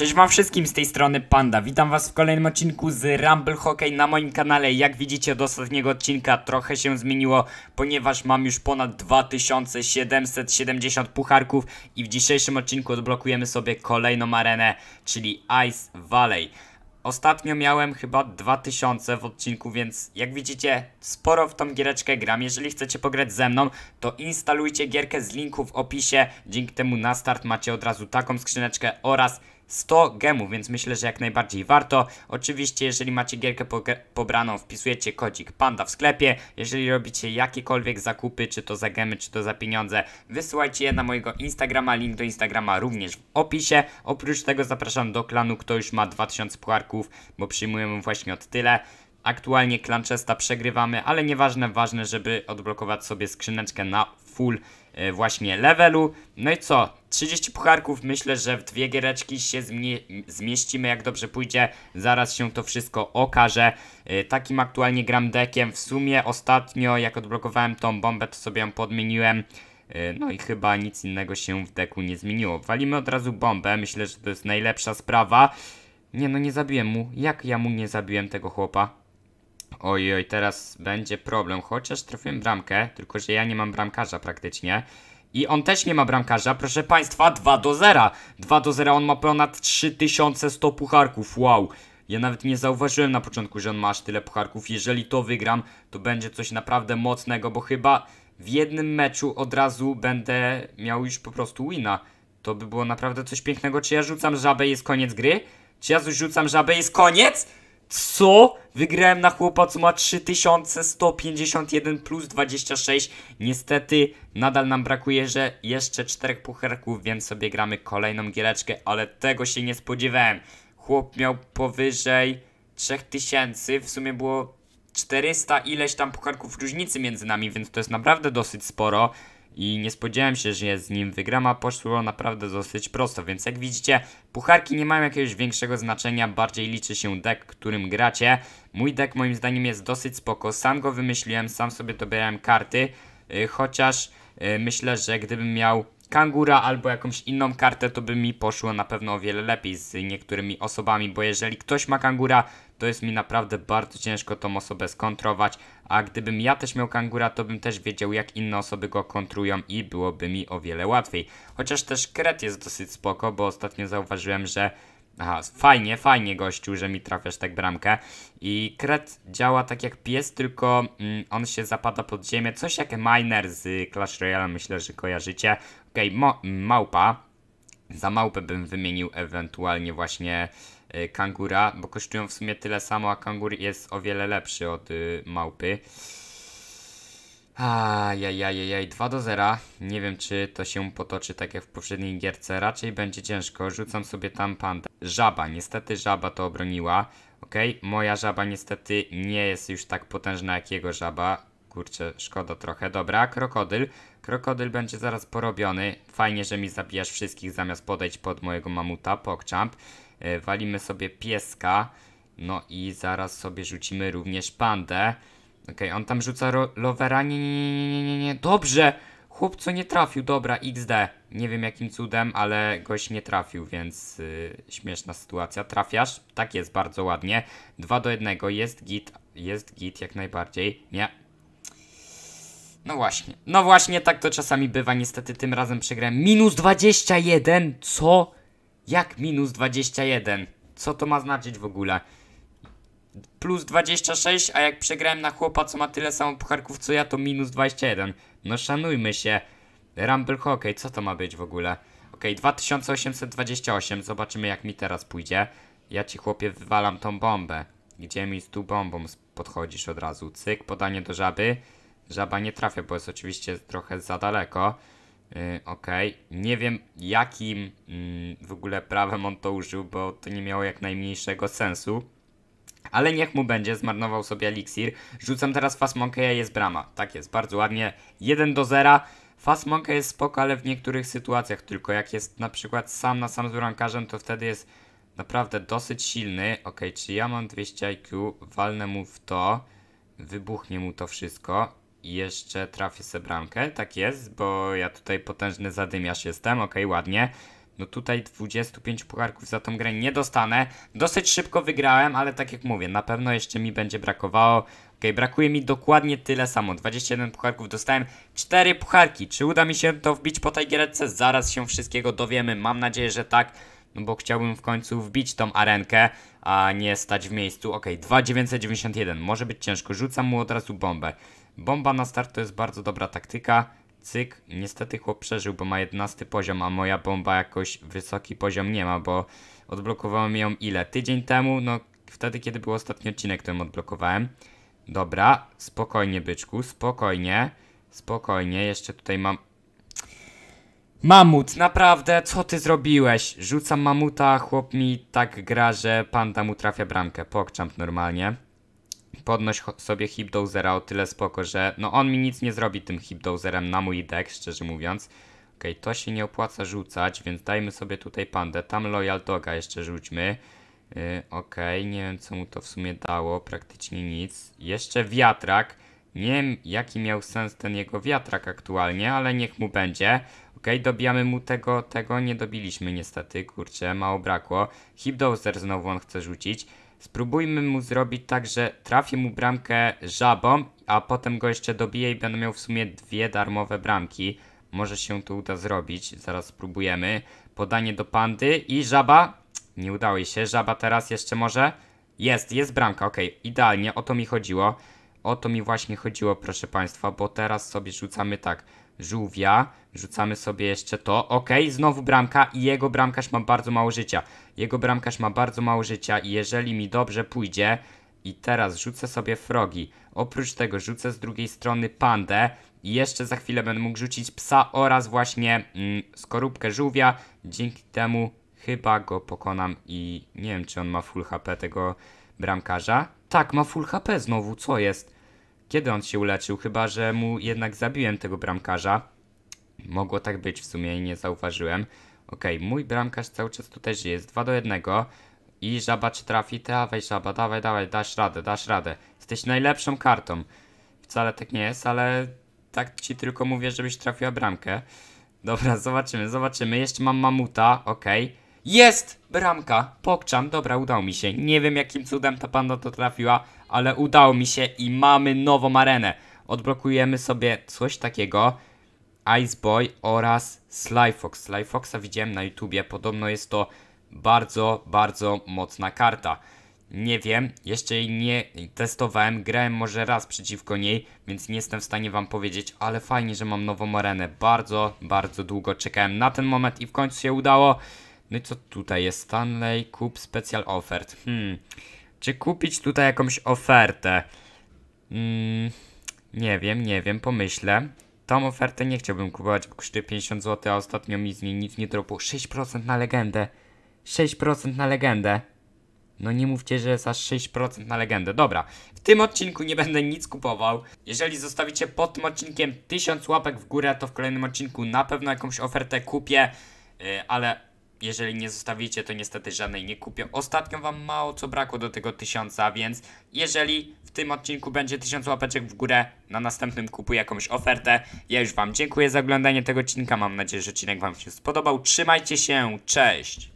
Cześć wam wszystkim z tej strony Panda, witam was w kolejnym odcinku z Rumble Hockey na moim kanale Jak widzicie od ostatniego odcinka trochę się zmieniło, ponieważ mam już ponad 2770 pucharków I w dzisiejszym odcinku odblokujemy sobie kolejną arenę, czyli Ice Valley Ostatnio miałem chyba 2000 w odcinku, więc jak widzicie sporo w tą giereczkę gram. Jeżeli chcecie pograć ze mną, to instalujcie gierkę z linku w opisie. Dzięki temu na start macie od razu taką skrzyneczkę oraz 100 gemów, więc myślę, że jak najbardziej warto. Oczywiście, jeżeli macie gierkę pobraną, wpisujecie kodzik PANDA w sklepie. Jeżeli robicie jakiekolwiek zakupy, czy to za gemy, czy to za pieniądze, wysyłajcie je na mojego Instagrama, link do Instagrama również w opisie. Oprócz tego zapraszam do klanu, kto już ma 2000 pucharków, bo przyjmujemy właśnie od tyle. Aktualnie klan przegrywamy, ale nieważne, ważne, żeby odblokować sobie skrzyneczkę na full E, właśnie levelu. No i co? 30 pucharków, myślę, że w dwie giereczki się zmieścimy, jak dobrze pójdzie, zaraz się to wszystko okaże. E, takim aktualnie gram deckiem, w sumie ostatnio jak odblokowałem tą bombę, to sobie ją podmieniłem. E, no i chyba nic innego się w deku nie zmieniło. Walimy od razu bombę, myślę, że to jest najlepsza sprawa. Nie no, nie zabiłem mu. Jak ja mu nie zabiłem tego chłopa? Oj, oj, teraz będzie problem, chociaż trafiłem bramkę, tylko że ja nie mam bramkarza praktycznie. I on też nie ma bramkarza, proszę państwa, 2 do 0. 2 do 0, on ma ponad 3100 pucharków, wow. Ja nawet nie zauważyłem na początku, że on ma aż tyle pucharków. Jeżeli to wygram, to będzie coś naprawdę mocnego, bo chyba w jednym meczu od razu będę miał już po prostu wina. To by było naprawdę coś pięknego. Czy ja rzucam żabę i jest koniec gry? Czy ja rzucam żabę i jest koniec? Co? Wygrałem na chłopa, co ma 3151 plus 26. Niestety nadal nam brakuje, że jeszcze czterech pucharków, więc sobie gramy kolejną giereczkę, ale tego się nie spodziewałem. Chłop miał powyżej 3000, w sumie było 400 ileś tam pucharków różnicy między nami, więc to jest naprawdę dosyć sporo i nie spodziewałem się, że z nim wygram, a poszło naprawdę dosyć prosto, więc jak widzicie, pucharki nie mają jakiegoś większego znaczenia, bardziej liczy się deck, którym gracie. Mój deck moim zdaniem jest dosyć spoko, sam go wymyśliłem, sam sobie dobierałem karty, y, chociaż y, myślę, że gdybym miał Kangura albo jakąś inną kartę, to by mi poszło na pewno o wiele lepiej z niektórymi osobami, bo jeżeli ktoś ma Kangura, to jest mi naprawdę bardzo ciężko tą osobę skontrować, a gdybym ja też miał Kangura, to bym też wiedział jak inne osoby go kontrują i byłoby mi o wiele łatwiej. Chociaż też Kret jest dosyć spoko, bo ostatnio zauważyłem, że Aha, fajnie, fajnie gościu, że mi trafiasz tak bramkę. I Kret działa tak jak pies, tylko mm, on się zapada pod ziemię. Coś jak miner z Clash Royale, myślę, że kojarzycie. OK, małpa. Za małpę bym wymienił ewentualnie właśnie y, kangura, bo kosztują w sumie tyle samo, a kangur jest o wiele lepszy od y, małpy. Ajajajajaj, 2 do 0. Nie wiem, czy to się potoczy tak jak w poprzedniej gierce. Raczej będzie ciężko. Rzucam sobie tam pandę. Żaba, niestety żaba to obroniła. Ok, moja żaba niestety nie jest już tak potężna jak jego żaba. Kurczę, szkoda trochę. Dobra, krokodyl. Krokodyl będzie zaraz porobiony. Fajnie, że mi zabijasz wszystkich zamiast podejść pod mojego mamuta, pokczamp. E, walimy sobie pieska. No i zaraz sobie rzucimy również pandę. Okej, okay, on tam rzuca lowera. Nie, nie, nie, nie, nie, nie. Dobrze! Chłop co nie trafił, dobra, XD. Nie wiem jakim cudem, ale goś nie trafił, więc yy, śmieszna sytuacja. Trafiasz? Tak jest, bardzo ładnie. 2 do 1, jest git, jest git jak najbardziej. Nie, no właśnie. No właśnie, tak to czasami bywa. Niestety tym razem przegrałem. Minus 21! Co? Jak minus 21? Co to ma znaczyć w ogóle? Plus 26, a jak przegrałem na chłopa, co ma tyle samo pucharków co ja, to minus 21. No szanujmy się. Rumble Hockey, co to ma być w ogóle? Ok, 2828, zobaczymy jak mi teraz pójdzie. Ja ci chłopie wywalam tą bombę. Gdzie mi z tu bombą podchodzisz od razu? Cyk, podanie do żaby. Żaba nie trafia, bo jest oczywiście trochę za daleko. Yy, Okej, okay. nie wiem jakim yy, w ogóle prawem on to użył, bo to nie miało jak najmniejszego sensu. Ale niech mu będzie, zmarnował sobie eliksir. Rzucam teraz Fast jest brama. Tak jest, bardzo ładnie. 1 do 0. Fast jest spoko, ale w niektórych sytuacjach tylko. Jak jest na przykład sam na sam z brankarzem, to wtedy jest naprawdę dosyć silny. Ok, czy ja mam 200 IQ, walnę mu w to, wybuchnie mu to wszystko i jeszcze trafię sobie bramkę, tak jest, bo ja tutaj potężny zadymiarz jestem, ok, ładnie. No tutaj 25 pucharków za tą grę nie dostanę. Dosyć szybko wygrałem, ale tak jak mówię, na pewno jeszcze mi będzie brakowało. Ok, brakuje mi dokładnie tyle samo. 21 pucharków dostałem, 4 pucharki. Czy uda mi się to wbić po tej gierce? Zaraz się wszystkiego dowiemy. Mam nadzieję, że tak no bo chciałbym w końcu wbić tą arenkę, a nie stać w miejscu. Ok, 2991, może być ciężko, rzucam mu od razu bombę. Bomba na start to jest bardzo dobra taktyka. Cyk, niestety chłop przeżył, bo ma 11 poziom, a moja bomba jakoś wysoki poziom nie ma, bo odblokowałem ją ile? Tydzień temu, no wtedy kiedy był ostatni odcinek, to ją odblokowałem. Dobra, spokojnie byczku, spokojnie, spokojnie, jeszcze tutaj mam... Mamut, naprawdę, co ty zrobiłeś? Rzucam mamuta, chłop mi tak gra, że panda mu trafia bramkę, pokczamp normalnie podnoś sobie Hipdozera o tyle spoko, że no on mi nic nie zrobi tym Hipdozerem na mój deck, szczerze mówiąc. Okej, okay, to się nie opłaca rzucać, więc dajmy sobie tutaj pandę. Tam Loyal Doga jeszcze rzućmy. Yy, Okej, okay, nie wiem co mu to w sumie dało, praktycznie nic. Jeszcze wiatrak. Nie wiem jaki miał sens ten jego wiatrak aktualnie, ale niech mu będzie. Okej, okay, dobijamy mu tego, tego nie dobiliśmy niestety, kurczę, mało brakło. Hipdozer znowu on chce rzucić. Spróbujmy mu zrobić tak, że trafię mu bramkę żabą, a potem go jeszcze dobiję i będę miał w sumie dwie darmowe bramki. Może się to uda zrobić, zaraz spróbujemy. Podanie do pandy i żaba. Nie udało jej się, żaba teraz jeszcze może. Jest, jest bramka, ok, idealnie, o to mi chodziło. O to mi właśnie chodziło, proszę Państwa, bo teraz sobie rzucamy tak żółwia. Rzucamy sobie jeszcze to. Ok, znowu bramka i jego bramkarz ma bardzo mało życia. Jego bramkarz ma bardzo mało życia i jeżeli mi dobrze pójdzie... I teraz rzucę sobie frogi. Oprócz tego rzucę z drugiej strony pandę. I jeszcze za chwilę będę mógł rzucić psa oraz właśnie mm, skorupkę żółwia. Dzięki temu chyba go pokonam i nie wiem czy on ma full HP tego bramkarza. Tak, ma full HP znowu, co jest? kiedy on się uleczył, chyba że mu jednak zabiłem tego bramkarza. Mogło tak być w sumie i nie zauważyłem. Ok, mój bramkarz cały czas tutaj żyje, jest, 2 do 1. I żaba czy trafi? Dawaj żaba, dawaj, dawaj, dasz radę, dasz radę. Jesteś najlepszą kartą. Wcale tak nie jest, ale tak ci tylko mówię, żebyś trafiła bramkę. Dobra, zobaczymy, zobaczymy. Jeszcze mam mamuta, ok. Jest! Bramka. Pokczam. Dobra, udało mi się. Nie wiem jakim cudem ta panda to trafiła, ale udało mi się i mamy nową arenę. Odblokujemy sobie coś takiego. Ice Boy oraz Sly Fox. Sly Foxa widziałem na YouTubie. Podobno jest to bardzo, bardzo mocna karta. Nie wiem, jeszcze jej nie testowałem, grałem może raz przeciwko niej, więc nie jestem w stanie wam powiedzieć, ale fajnie, że mam nową arenę. Bardzo, bardzo długo czekałem na ten moment i w końcu się udało. No i co tutaj jest? Stanley, kup specjal ofert. Hmm. Czy kupić tutaj jakąś ofertę? Hmm. nie wiem, nie wiem, pomyślę. Tą ofertę nie chciałbym kupować, bo kosztuje 50 zł, a ostatnio mi z niej nic nie dropu. 6% na legendę. 6% na legendę. No nie mówcie, że jest aż 6% na legendę. Dobra, w tym odcinku nie będę nic kupował. Jeżeli zostawicie pod tym odcinkiem 1000 łapek w górę, to w kolejnym odcinku na pewno jakąś ofertę kupię, yy, ale jeżeli nie zostawicie, to niestety żadnej nie kupię. Ostatnio wam mało co brakło do tego tysiąca, więc jeżeli w tym odcinku będzie tysiąc łapeczek w górę, na następnym kupuję jakąś ofertę. Ja już wam dziękuję za oglądanie tego odcinka, mam nadzieję, że odcinek wam się spodobał. Trzymajcie się, cześć!